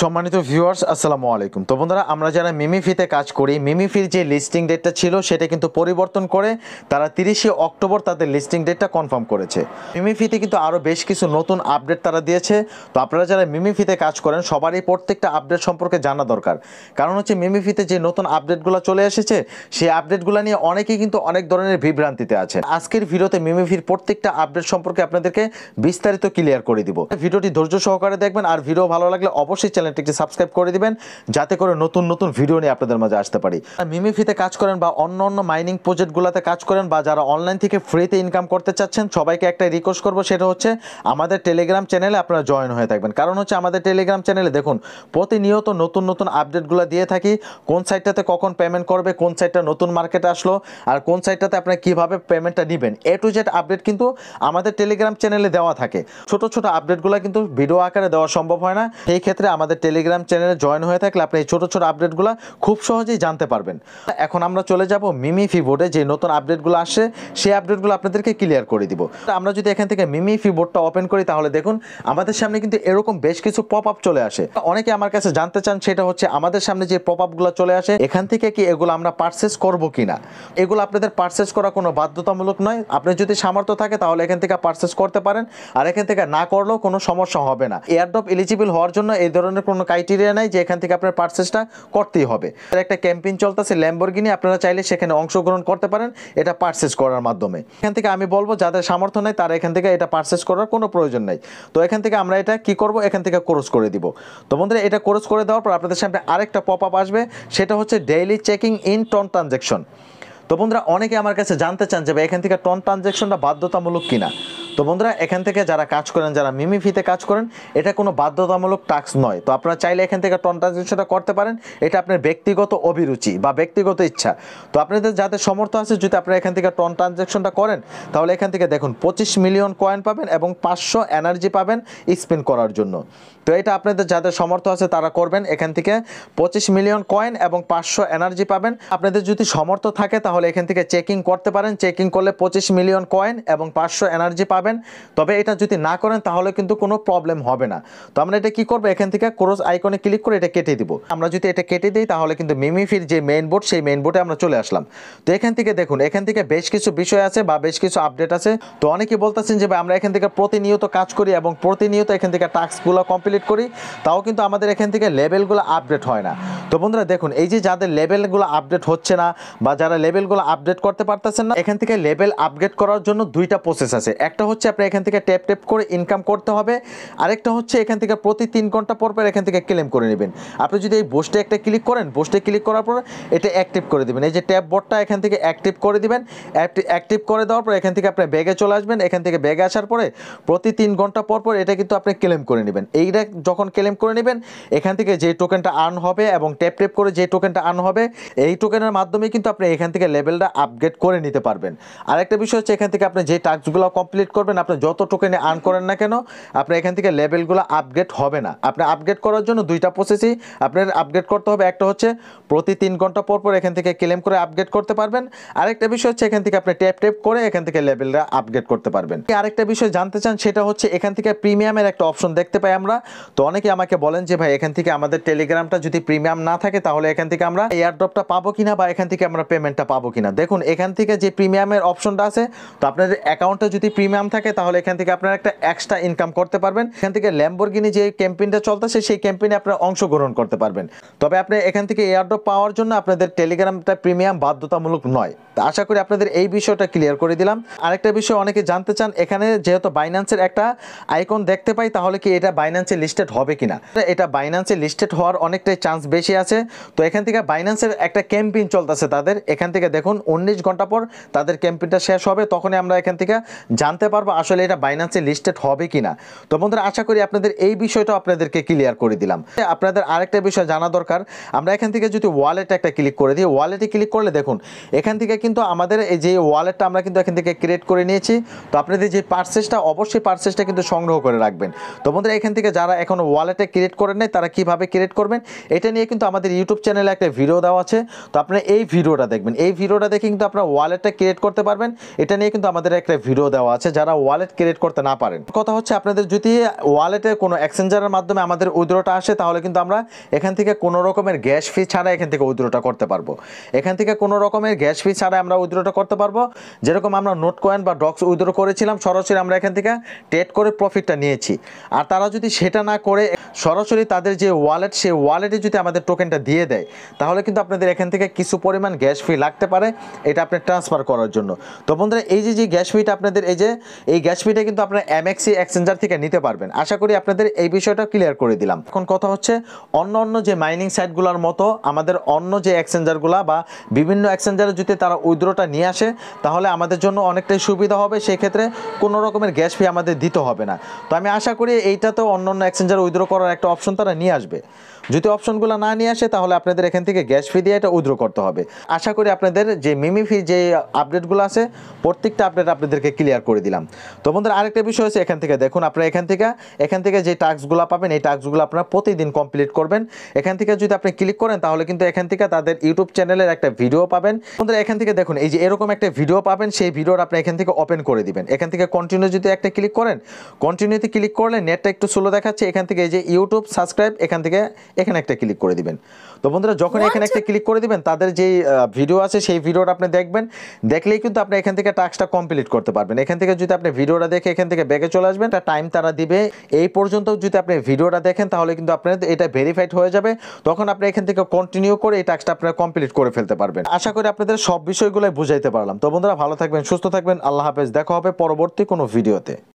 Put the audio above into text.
সম্মানিত ভিউয়ার্স আসসালামু আলাইকুম তো বন্ধুরা আমরা যারা মিমি ফিতে কাজ করি মিমি ফির যে লিস্টিং ডেটটা ছিল সেটা কিন্তু পরিবর্তন করে তারা তিরিশে অক্টোবর তাদের লিস্টিং ডেটটা কনফার্ম করেছে মিমি ফিতে কিন্তু আরও বেশ কিছু নতুন আপডেট তারা দিয়েছে তো আপনারা যারা মিমি ফিতে কাজ করেন সবারই প্রত্যেকটা আপডেট সম্পর্কে জানা দরকার কারণ হচ্ছে মিমি ফিতে যে নতুন আপডেটগুলো চলে এসেছে সেই আপডেটগুলো নিয়ে অনেকেই কিন্তু অনেক ধরনের বিভ্রান্তিতে আছে আজকের ভিডিওতে মিমি ফির প্রত্যেকটা আপডেট সম্পর্কে আপনাদেরকে বিস্তারিত ক্লিয়ার করে দিব ভিডিওটি ধৈর্য সহকারে দেখবেন আর ভিডিও ভালো লাগলে অবশ্যই চ্যানেলটিকে সাবস্ক্রাইব করে দিবেন যাতে করে নতুন নতুন ভিডিও নিয়ে আপনাদের মাঝে আসতে পারি মিমিফিতে কাজ করেন বা অন্য অন্য মাইনিং প্রজেক্টগুলোতে কাজ করেন বা যারা অনলাইন থেকে ফ্রিতে ইনকাম করতে চাচ্ছেন সবাইকে একটা রিকোয়েস্ট করবো সেটা হচ্ছে আমাদের টেলিগ্রাম চ্যানেলে আপনারা জয়েন হয়ে থাকবেন কারণ হচ্ছে আমাদের টেলিগ্রাম চ্যানেলে দেখুন প্রতিনিয়ত নতুন নতুন আপডেটগুলো দিয়ে থাকি কোন সাইটটাতে কখন পেমেন্ট করবে কোন সাইটটা নতুন মার্কেটে আসলো আর কোন সাইটটাতে আপনি কীভাবে পেমেন্টটা নেবেন এ টু জেড আপডেট কিন্তু আমাদের টেলিগ্রাম চ্যানেলে দেওয়া থাকে ছোট ছোট আপডেটগুলো কিন্তু ভিডিও আকারে দেওয়া সম্ভব হয় না সেই ক্ষেত্রে আমাদের আমাদের টেলিগ্রাম চ্যানেলে জয়েন হয়ে থাকলে আপনি এই ছোটো ছোটো আপডেটগুলো খুব সহজেই জানতে পারবেন এখন আমরা চলে যাব মিমি ফি বোর্ডে যে নতুন আপডেটগুলো আসে সেই আপডেটগুলো আপনাদেরকে ক্লিয়ার করে দিব আমরা যদি এখান থেকে মিমি ফি বোর্ডটা ওপেন করি তাহলে দেখুন আমাদের সামনে কিন্তু এরকম বেশ কিছু পপ আপ চলে আসে অনেকে আমার কাছে জানতে চান সেটা হচ্ছে আমাদের সামনে যে পপ আপগুলো চলে আসে এখান থেকে কি এগুলো আমরা পার্সেস করব না এগুলো আপনাদের পার্সেস করা কোনো বাধ্যতামূলক নয় আপনি যদি সামর্থ্য থাকে তাহলে এখান থেকে পার্সেস করতে পারেন আর এখান থেকে না করলেও কোনো সমস্যা হবে না এয়ারড্রপ এলিজিবল হওয়ার জন্য এই ধরনের ধরনের কোনো ক্রাইটেরিয়া নাই যে এখান থেকে আপনার পার্সেসটা করতেই হবে একটা ক্যাম্পেইন চলতেছে ল্যাম্বরগিনি আপনারা চাইলে সেখানে অংশগ্রহণ করতে পারেন এটা পার্সেস করার মাধ্যমে এখান থেকে আমি বলবো যাদের সামর্থ্য নাই তারা এখান থেকে এটা পার্সেস করার কোনো প্রয়োজন নেই তো এখান থেকে আমরা এটা কি করব এখান থেকে কোর্স করে দিব তো বন্ধুরা এটা কোর্স করে দেওয়ার পর আপনাদের সামনে আরেকটা পপ আপ আসবে সেটা হচ্ছে ডেইলি চেকিং ইন টন ট্রানজ্যাকশন তো বন্ধুরা অনেকে আমার কাছে জানতে চান যে এখান থেকে টন ট্রানজ্যাকশনটা বাধ্যতামূলক কিনা তো বন্ধুরা এখান থেকে যারা কাজ করেন যারা মিমি ফিতে কাজ করেন এটা কোনো বাধ্যতামূলক টাস্ক নয় তো আপনারা চাইলে এখান থেকে টন ট্রানজেকশনটা করতে পারেন এটা আপনার ব্যক্তিগত অভিরুচি বা ব্যক্তিগত ইচ্ছা তো আপনাদের যাদের সমর্থ আছে যদি আপনারা এখান থেকে টন ট্রানজেকশনটা করেন তাহলে এখান থেকে দেখুন পঁচিশ মিলিয়ন কয়েন পাবেন এবং পাঁচশো এনার্জি পাবেন স্পিন করার জন্য তো এটা আপনাদের যাদের সমর্থ আছে তারা করবেন এখান থেকে পঁচিশ মিলিয়ন কয়েন এবং পাঁচশো এনার্জি পাবেন আপনাদের যদি সমর্থ থাকে তাহলে এখান থেকে চেকিং করতে পারেন চেকিং করলে পঁচিশ মিলিয়ন কয়েন এবং পাঁচশো এনার্জি পাবেন পাবেন তবে এটা যদি না করেন তাহলে কিন্তু কোনো প্রবলেম হবে না তো আমরা এটা কি করবো এখান থেকে ক্রোস আইকনে ক্লিক করে এটা কেটে দিব আমরা যদি এটা কেটে দিই তাহলে কিন্তু মিমিফির যে মেইন বোর্ড সেই মেইন বোর্ডে আমরা চলে আসলাম তো এখান থেকে দেখুন এখান থেকে বেশ কিছু বিষয় আছে বা বেশ কিছু আপডেট আছে তো অনেকে বলতেছেন যে ভাই আমরা এখান থেকে প্রতিনিয়ত কাজ করি এবং প্রতিনিয়ত এখান থেকে টাস্কগুলো কমপ্লিট করি তাও কিন্তু আমাদের এখান থেকে লেভেলগুলো আপডেট হয় না তো বন্ধুরা দেখুন এই যে যাদের লেভেলগুলো আপডেট হচ্ছে না বা যারা লেভেলগুলো আপডেট করতে পারতেছেন না এখান থেকে লেভেল আপগ্রেড করার জন্য দুইটা প্রসেস আছে একটা হচ্ছে আপনি এখান থেকে ট্যাপ ট্যাপ করে ইনকাম করতে হবে আরেকটা হচ্ছে এখান থেকে প্রতি তিন ঘন্টা পর পর এখান থেকে ক্লেম করে নেবেন আপনি যদি এই বোস্টে একটা ক্লিক করেন বোস্টে ক্লিক করার পর এটা অ্যাক্টিভ করে দেবেন এই যে ট্যাপ বোর্ডটা এখান থেকে অ্যাক্টিভ করে দিবেন অ্যাক্টিভ করে দেওয়ার পর এখান থেকে আপনি ব্যাগে চলে আসবেন এখান থেকে ব্যাগে আসার পরে প্রতি তিন ঘন্টা পর পর এটা কিন্তু আপনি ক্লেম করে নেবেন এইটা যখন ক্লেম করে নেবেন এখান থেকে যে টোকেনটা আর্ন হবে এবং ট্যাপ ট্যাপ করে যে টোকেনটা আনো হবে এই টোকেনের মাধ্যমে কিন্তু আপনি এখান থেকে লেভেলটা আপগ্রেড করে নিতে পারবেন আরেকটা বিষয় হচ্ছে এখান থেকে আপনি যে টাস্কগুলো কমপ্লিট করবেন আপনি যত টোকেনে আর্ন করেন না কেন আপনার এখান থেকে লেভেলগুলো আপগ্রেড হবে না আপনি আপগ্রেড করার জন্য দুইটা প্রসেসই আপনার আপগ্রেড করতে হবে একটা হচ্ছে প্রতি তিন ঘন্টা পর পর এখান থেকে ক্লেম করে আপগ্রেড করতে পারবেন আরেকটা বিষয় হচ্ছে এখান থেকে আপনি ট্যাপ ট্যাপ করে এখান থেকে লেভেলটা আপগ্রেড করতে পারবেন আরেকটা বিষয় জানতে চান সেটা হচ্ছে এখান থেকে প্রিমিয়ামের একটা অপশন দেখতে পাই আমরা তো অনেকে আমাকে বলেন যে ভাই এখান থেকে আমাদের টেলিগ্রামটা যদি প্রিমিয়াম না থাকে তাহলে এখান থেকে আমরা এয়ারড্রপটা পাবো কিনা বা এখান থেকে আমরা পেমেন্টটা পাবো কিনা দেখুন এখান থেকে যে প্রিমিয়ামের অপশনটা আছে তো আপনাদের অ্যাকাউন্টে যদি প্রিমিয়াম থাকে তাহলে এখান থেকে আপনারা একটা এক্সট্রা ইনকাম করতে পারবেন এখান থেকে ল্যাম্বরগিনি যে ক্যাম্পেইনটা চলতেছে সেই ক্যাম্পেইনে আপনারা অংশগ্রহণ করতে পারবেন তবে আপনি এখান থেকে এয়ারড্রপ পাওয়ার জন্য আপনাদের টেলিগ্রামটা প্রিমিয়াম বাধ্যতামূলক নয় তো আশা করি আপনাদের এই বিষয়টা ক্লিয়ার করে দিলাম আরেকটা বিষয় অনেকে জানতে চান এখানে যেহেতু বাইন্যান্সের একটা আইকন দেখতে পাই তাহলে কি এটা বাইন্যান্সে লিস্টেড হবে কিনা এটা বাইন্যান্সে লিস্টেড হওয়ার অনেকটাই চান্স বেশি আছে তো এখান থেকে বাইন্যান্সের একটা ক্যাম্পেইন চলতেছে তাদের এখান থেকে দেখুন উনিশ ঘন্টা পর তাদের ক্যাম্পেইনটা শেষ হবে তখনই আমরা এখান থেকে জানতে পারবো আসলে এটা বাইন্যান্সে লিস্টেড হবে কি না তো বন্ধুরা আশা করি আপনাদের এই বিষয়টাও আপনাদেরকে ক্লিয়ার করে দিলাম আপনাদের আরেকটা বিষয় জানা দরকার আমরা এখান থেকে যদি ওয়ালেট একটা ক্লিক করে দিই ওয়ালেটে ক্লিক করলে দেখুন এখান থেকে কিন্তু আমাদের এই যে ওয়ালেটটা আমরা কিন্তু এখান থেকে ক্রিয়েট করে নিয়েছি তো আপনাদের যে পার্সেসটা অবশ্যই পার্সেসটা কিন্তু সংগ্রহ করে রাখবেন তো বন্ধুরা এখান থেকে যারা এখন ওয়ালেটে ক্রিয়েট করেন নাই তারা কিভাবে ক্রিয়েট করবেন এটা নিয়ে কিন্তু কিন্তু আমাদের ইউটিউব চ্যানেলে একটা ভিডিও দেওয়া আছে তো আপনারা এই ভিডিওটা দেখবেন এই ভিডিওটা দেখে কিন্তু আপনারা ওয়ালেটটা ক্রিয়েট করতে পারবেন এটা নিয়ে কিন্তু আমাদের একটা ভিডিও দেওয়া আছে যারা ওয়ালেট ক্রিয়েট করতে না পারেন কথা হচ্ছে আপনাদের যদি ওয়ালেটে কোনো এক্সচেঞ্জারের মাধ্যমে আমাদের উইদ্রোটা আসে তাহলে কিন্তু আমরা এখান থেকে কোনো রকমের গ্যাস ফি ছাড়া এখান থেকে উইদ্রোটা করতে পারবো এখান থেকে কোনো রকমের গ্যাস ফি ছাড়া আমরা উইদ্রোটা করতে পারবো যেরকম আমরা নোট কয়েন বা ডক্স উইদ্রো করেছিলাম সরাসরি আমরা এখান থেকে ট্রেড করে প্রফিটটা নিয়েছি আর তারা যদি সেটা না করে সরাসরি তাদের যে ওয়ালেট সেই ওয়ালেটে যদি আমাদের টোকেনটা দিয়ে দেয় তাহলে কিন্তু আপনাদের এখান থেকে কিছু পরিমাণ গ্যাস ফি লাগতে পারে এটা আপনার ট্রান্সফার করার জন্য তো বন্ধুরা এই যে যে গ্যাস ফিটা আপনাদের এই যে এই গ্যাস ফিটা কিন্তু আপনারা এমএক্সি এক্সচেঞ্জার থেকে নিতে পারবেন আশা করি আপনাদের এই বিষয়টা ক্লিয়ার করে দিলাম এখন কথা হচ্ছে অন্য অন্য যে মাইনিং সাইটগুলোর মতো আমাদের অন্য যে এক্সচেঞ্জারগুলো বা বিভিন্ন এক্সচেঞ্জারে যদি তারা উইদ্রোটা নিয়ে আসে তাহলে আমাদের জন্য অনেকটাই সুবিধা হবে সেক্ষেত্রে কোনো রকমের গ্যাস ফি আমাদের দিতে হবে না তো আমি আশা করি এইটা তো অন্য অন্য এক্সচেঞ্জার উইদ্রো করার একটা অপশন তারা নিয়ে আসবে যদি অপশনগুলো না নিয়ে আসে তাহলে আপনাদের এখান থেকে গ্যাস ফি দিয়ে এটা উদ্র করতে হবে আশা করি আপনাদের যে মিমি ফি যে আপডেটগুলো আছে প্রত্যেকটা আপডেট আপনাদেরকে ক্লিয়ার করে দিলাম তো বন্ধুরা আরেকটা বিষয় হচ্ছে এখান থেকে দেখুন আপনারা এখান থেকে এখান থেকে যে টাস্কগুলো পাবেন এই টাস্কগুলো আপনারা প্রতিদিন কমপ্লিট করবেন এখান থেকে যদি আপনি ক্লিক করেন তাহলে কিন্তু এখান থেকে তাদের ইউটিউব চ্যানেলের একটা ভিডিও পাবেন বন্ধুরা এখান থেকে দেখুন এই যে এরকম একটা ভিডিও পাবেন সেই ভিডিওর আপনি এখান থেকে ওপেন করে দিবেন এখান থেকে কন্টিনিউ যদি একটা ক্লিক করেন কন্টিনিউতে ক্লিক করলে নেটটা একটু স্লো দেখাচ্ছে এখান থেকে এই যে ইউটিউব সাবস্ক্রাইব এখান থেকে এখানে একটা ক্লিক করে দিবেন তো বন্ধুরা যখন এখানে একটা ক্লিক করে দিবেন তাদের যে ভিডিও আছে সেই ভিডিওটা আপনি দেখবেন দেখলেই কিন্তু আপনি এখান থেকে টাস্কটা কমপ্লিট করতে পারবেন এখান থেকে যদি আপনি ভিডিওটা দেখে এখান থেকে ব্যাগে চলে আসবেন একটা টাইম তারা দিবে এই পর্যন্ত যদি আপনি ভিডিওটা দেখেন তাহলে কিন্তু আপনার এটা ভেরিফাইড হয়ে যাবে তখন আপনি এখান থেকে কন্টিনিউ করে এই টাস্কটা আপনার কমপ্লিট করে ফেলতে পারবেন আশা করি আপনাদের সব বিষয়গুলোই বুঝাইতে পারলাম তো বন্ধুরা ভালো থাকবেন সুস্থ থাকবেন আল্লাহ হাফেজ দেখা হবে পরবর্তী কোনো ভিডিওতে